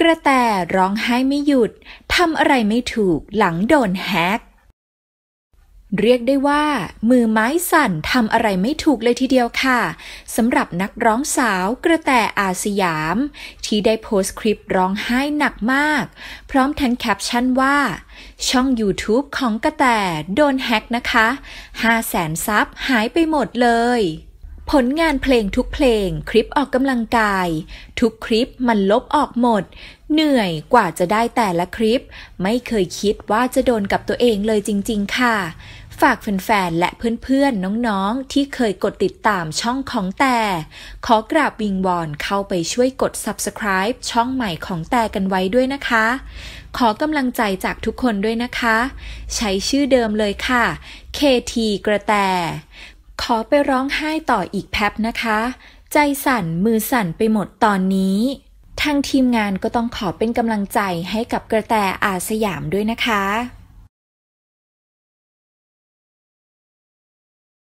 กระแตร้องไห้ไม่หยุด ทำอะไรไม่ถูกหลังโดนแฮก เรียกได้ว่า มือไม้สั่นทำอะไรไม่ถูกเลยทีเดียวค่ะสำหรับนักร้องสาวกระแตอาสยาม ที่ได้โพสต์คลิปร้องไห้หนักมาก พร้อมทั้งแคปชั่นว่า ช่อง YouTube ของกระแตโดนแฮกนะคะ5 0 0แสนซับหายไปหมดเลยผลงานเพลงทุกเพลงคลิปออกกำลังกาย ทุกคลิปมันลบออกหมด เหนื่อยกว่าจะได้แต่ละคลิป ไม่เคยคิดว่าจะโดนกับตัวเองเลยจริงๆค่ะ ฝากแฟนๆและเพื่อนๆน้องๆที่เคยกดติดตามช่องของแต่ ขอกราบวิงวอนเข้าไปช่วยกด subscribe ช่องใหม่ของแต่กันไว้ด้วยนะคะ ขอกำลังใจจากทุกคนด้วยนะคะ ใช้ชื่อเดิมเลยค่ะ KT กระแตขอไปร้องไห้ต่ออีกแป๊บนะคะ ใจสั่นมือสั่นไปหมดตอนนี้ทางทีมงานก็ต้องขอเป็นกำลังใจให้กับกระแตอาสยามด้วยนะคะ